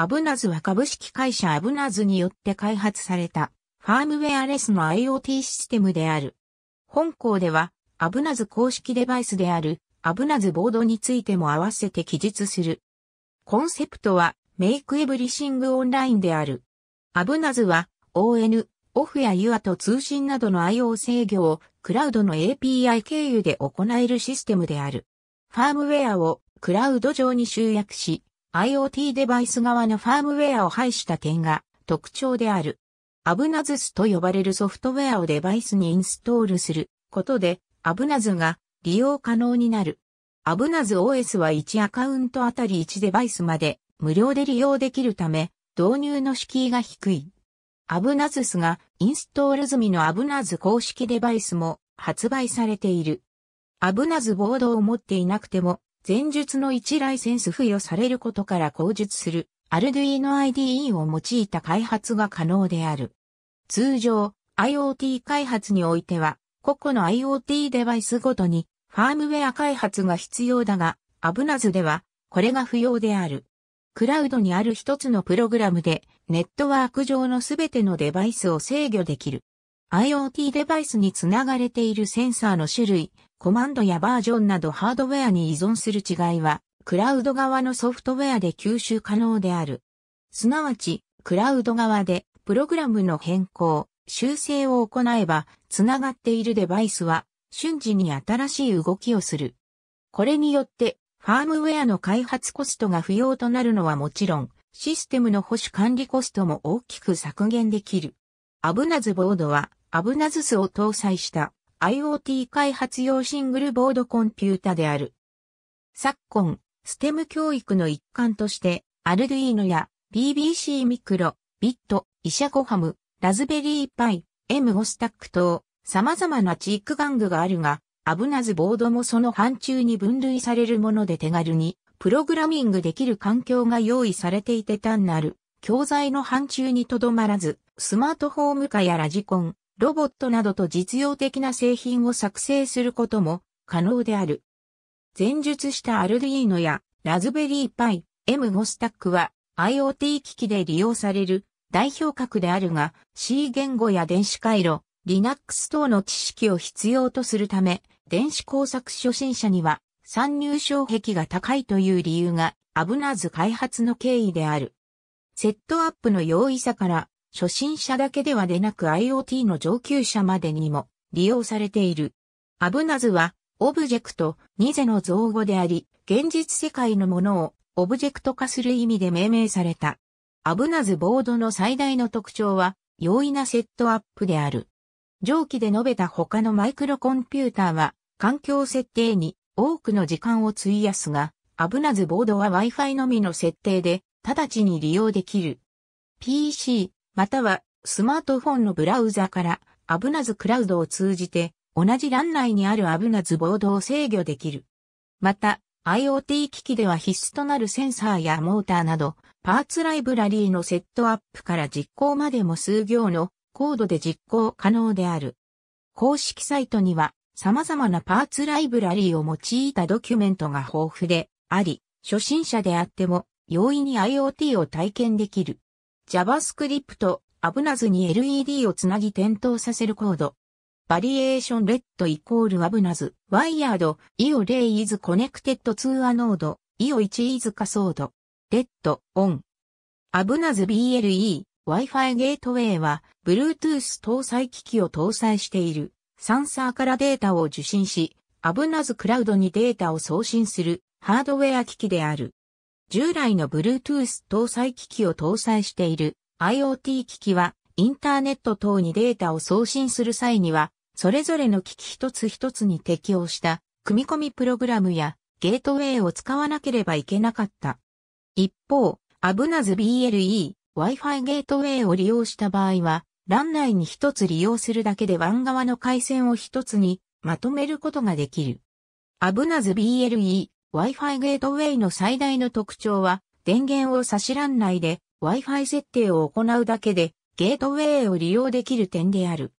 アブナズは株式会社アブナズによって開発されたファームウェアレスの IoT システムである。本校ではアブナズ公式デバイスであるアブナズボードについても合わせて記述する。コンセプトはメイクエブリシングオンラインである。アブナズは ON、オフや UA と通信などの IO 制御をクラウドの API 経由で行えるシステムである。ファームウェアをクラウド上に集約し、IoT デバイス側のファームウェアを排した点が特徴である。アブナズスと呼ばれるソフトウェアをデバイスにインストールすることで、アブナズが利用可能になる。アブナズ OS は1アカウントあたり1デバイスまで無料で利用できるため、導入の敷居が低い。アブナズスがインストール済みのアブナズ公式デバイスも発売されている。アブナズボードを持っていなくても前述の一ライセンス付与されることから口述するアルドゥイー o IDE を用いた開発が可能である。通常、IoT 開発においては、個々の IoT デバイスごとにファームウェア開発が必要だが、アブナズでは、これが不要である。クラウドにある一つのプログラムで、ネットワーク上のすべてのデバイスを制御できる。IoT デバイスにつながれているセンサーの種類、コマンドやバージョンなどハードウェアに依存する違いは、クラウド側のソフトウェアで吸収可能である。すなわち、クラウド側でプログラムの変更、修正を行えば、つながっているデバイスは瞬時に新しい動きをする。これによって、ファームウェアの開発コストが不要となるのはもちろん、システムの保守管理コストも大きく削減できる。アブナズボードは、アブナズスを搭載した IoT 開発用シングルボードコンピュータである。昨今、ステム教育の一環として、アルディーノや BBC ミクロ、ビット、イシャコハム、ラズベリーパイ、M ゴスタック等、様々なチーク玩具があるが、危なずボードもその範疇に分類されるもので手軽に、プログラミングできる環境が用意されていて単なる、教材の範疇にとどまらず、スマートフォーム化やラジコン、ロボットなどと実用的な製品を作成することも可能である。前述したアルディーノやラズベリーパイ M5 スタックは IoT 機器で利用される代表格であるが C 言語や電子回路、Linux 等の知識を必要とするため電子工作初心者には参入障壁が高いという理由が危なず開発の経緯である。セットアップの容易さから初心者だけではでなく IoT の上級者までにも利用されている。アブナズは、オブジェクト、ニゼの造語であり、現実世界のものをオブジェクト化する意味で命名された。アブナズボードの最大の特徴は、容易なセットアップである。上記で述べた他のマイクロコンピューターは、環境設定に多くの時間を費やすが、アブナズボードは Wi-Fi のみの設定で、直ちに利用できる。PC、またはスマートフォンのブラウザからアブナズクラウドを通じて同じ欄内にあるアブナズボードを制御できる。また IoT 機器では必須となるセンサーやモーターなどパーツライブラリーのセットアップから実行までも数行のコードで実行可能である。公式サイトには様々なパーツライブラリーを用いたドキュメントが豊富であり、初心者であっても容易に IoT を体験できる。JavaScript 危なずに LED をつなぎ点灯させるコード。バリエーションレッドイコール危なず、ワイヤード、イオレイイズコネクテッドツーアノード、イオ1イズカソード、レッド、オン。危なず BLE、Wi-Fi ゲートウェイは、Bluetooth 搭載機器を搭載している、サンサーからデータを受信し、危なずクラウドにデータを送信する、ハードウェア機器である。従来の Bluetooth 搭載機器を搭載している IoT 機器はインターネット等にデータを送信する際には、それぞれの機器一つ一つに適用した組み込みプログラムやゲートウェイを使わなければいけなかった。一方、アブナズ BLE、Wi-Fi ゲートウェイを利用した場合は、LAN 内に一つ利用するだけでン側の回線を一つにまとめることができる。アブナズ BLE、Wi-Fi ゲートウェイの最大の特徴は、電源を差し欄内で Wi-Fi 設定を行うだけで、ゲートウェイを利用できる点である。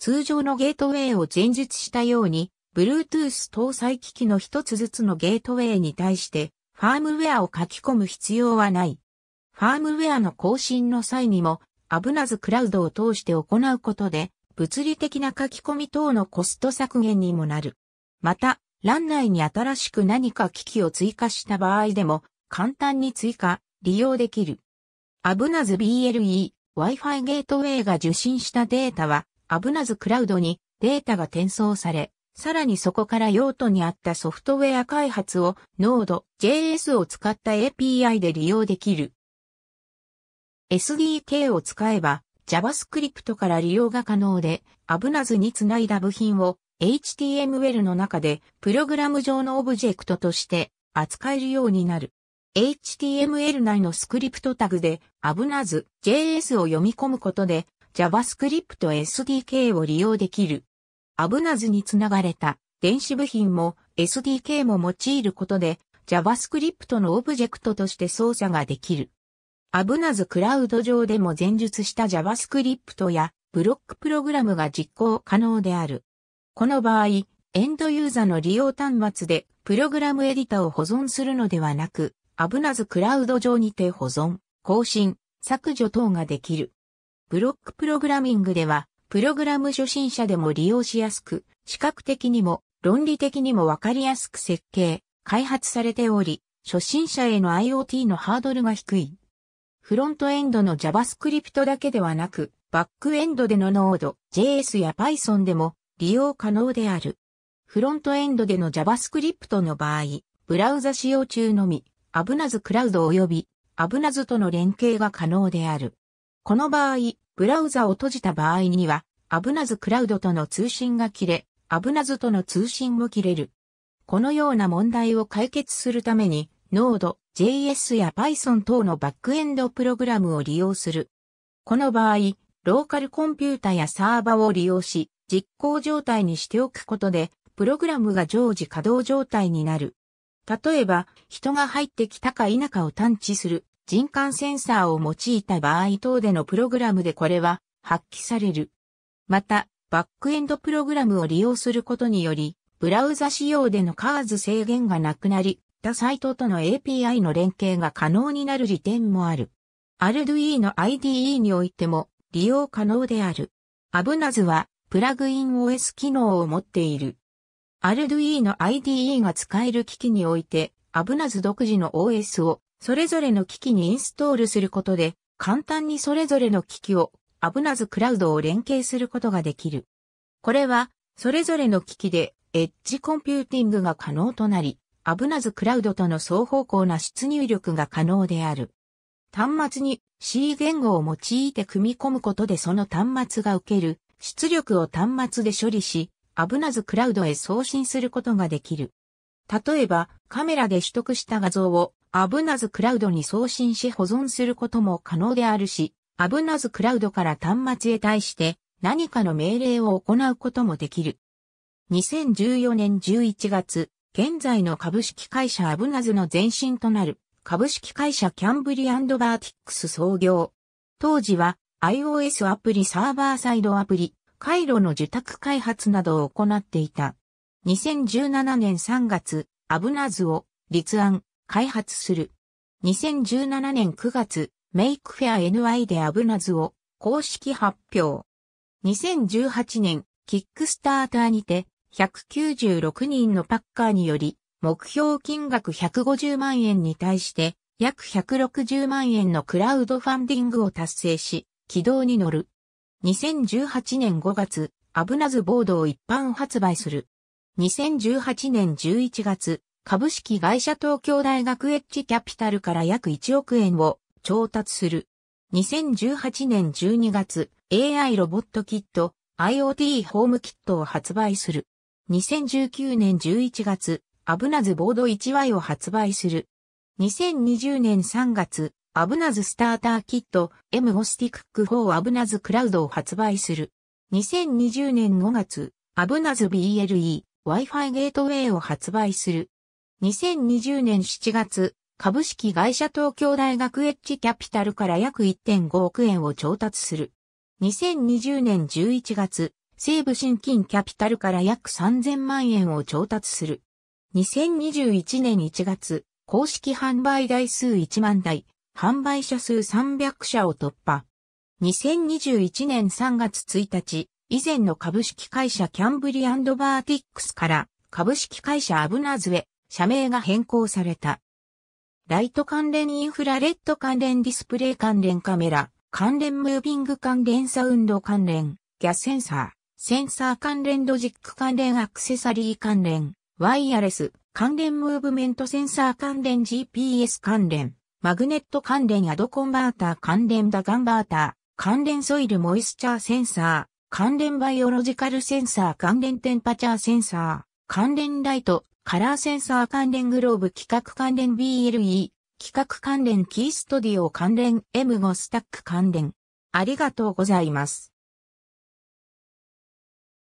通常のゲートウェイを前述したように、Bluetooth 搭載機器の一つずつのゲートウェイに対して、ファームウェアを書き込む必要はない。ファームウェアの更新の際にも、アブナズクラウドを通して行うことで、物理的な書き込み等のコスト削減にもなる。また、ラン内に新しく何か機器を追加した場合でも簡単に追加、利用できる。アブナズ BLE Wi-Fi ゲートウェイが受信したデータはアブナズクラウドにデータが転送され、さらにそこから用途に合ったソフトウェア開発を Node.js を使った API で利用できる。SDK を使えば JavaScript から利用が可能で、アブナズにつないだ部品を HTML の中でプログラム上のオブジェクトとして扱えるようになる。HTML 内のスクリプトタグで危なず JS を読み込むことで JavaScript SDK を利用できる。危なずにつながれた電子部品も SDK も用いることで JavaScript のオブジェクトとして操作ができる。AbnaZ クラウド上でも前述した JavaScript やブロックプログラムが実行可能である。この場合、エンドユーザの利用端末でプログラムエディタを保存するのではなく、アブナズクラウド上にて保存、更新、削除等ができる。ブロックプログラミングでは、プログラム初心者でも利用しやすく、視覚的にも論理的にもわかりやすく設計、開発されており、初心者への IoT のハードルが低い。フロントエンドの JavaScript だけではなく、バックエンドでのノード、JS や Python でも利用可能である。フロントエンドでの JavaScript の場合、ブラウザ使用中のみ、アブナズクラウド及びアブナズとの連携が可能である。この場合、ブラウザを閉じた場合には、アブナズクラウドとの通信が切れ、アブナズとの通信も切れる。このような問題を解決するために、Node、JS や Python 等のバックエンドプログラムを利用する。この場合、ローカルコンピュータやサーバを利用し、実行状態にしておくことで、プログラムが常時稼働状態になる。例えば、人が入ってきたか否かを探知する人感センサーを用いた場合等でのプログラムでこれは発揮される。また、バックエンドプログラムを利用することにより、ブラウザ仕様でのカーズ制限がなくなり、他サイトとの API の連携が可能になる利点もある。Arduino IDE においても利用可能である。危なずはプラグイン OS 機能を持っている。a r d u i n の IDE が使える機器において、アブナズ独自の OS をそれぞれの機器にインストールすることで、簡単にそれぞれの機器をアブナズクラウドを連携することができる。これは、それぞれの機器でエッジコンピューティングが可能となり、アブナズクラウドとの双方向な出入力が可能である。端末に C 言語を用いて組み込むことでその端末が受ける出力を端末で処理し、アブナズクラウドへ送信することができる。例えば、カメラで取得した画像を、アブナズクラウドに送信し保存することも可能であるし、アブナズクラウドから端末へ対して何かの命令を行うこともできる。2014年11月、現在の株式会社アブナズの前身となる株式会社キャンブリバーティックス創業。当時は iOS アプリサーバーサイドアプリ、回路の受託開発などを行っていた。2017年3月、アブナズを立案、開発する。2017年9月、メイクフェア NY でアブナズを公式発表。2018年、キックスターターにて、196人のパッカーにより、目標金額150万円に対して、約160万円のクラウドファンディングを達成し、軌道に乗る。2018年5月、アブナズボードを一般発売する。2018年11月、株式会社東京大学エッジキャピタルから約1億円を調達する。2018年12月、AI ロボットキット、IoT ホームキットを発売する。2019年11月、アブナズボード 1Y を発売する。2020年3月、アブナズスターターキット M ゴスティクック4アブナズクラウドを発売する。2020年5月、アブナズ BLE Wi-Fi ゲートウェイを発売する。2020年7月、株式会社東京大学エッジキャピタルから約1.5億円を調達する。2020年11月、西部新金キャピタルから約3000万円を調達する。2021年1月、公式販売台数1万台、販売者数300社を突破。2021年3月1日、以前の株式会社キャンブリバーティックスから株式会社アブナズへ社名が変更された。ライト関連インフラレッド関連ディスプレイ関連カメラ、関連ムービング関連サウンド関連、ギャセンサー、センサー関連ロジック関連アクセサリー関連、ワイヤレス、関連ムーブメントセンサー関連 GPS 関連、マグネット関連アドコンバーター関連ダガンバーター、関連ソイルモイスチャーセンサー、関連バイオロジカルセンサー関連テンパチャーセンサー、関連ライト、カラーセンサー関連グローブ企画関連 BLE、企画関連キーストディオ関連 M5 スタック関連。ありがとうございます。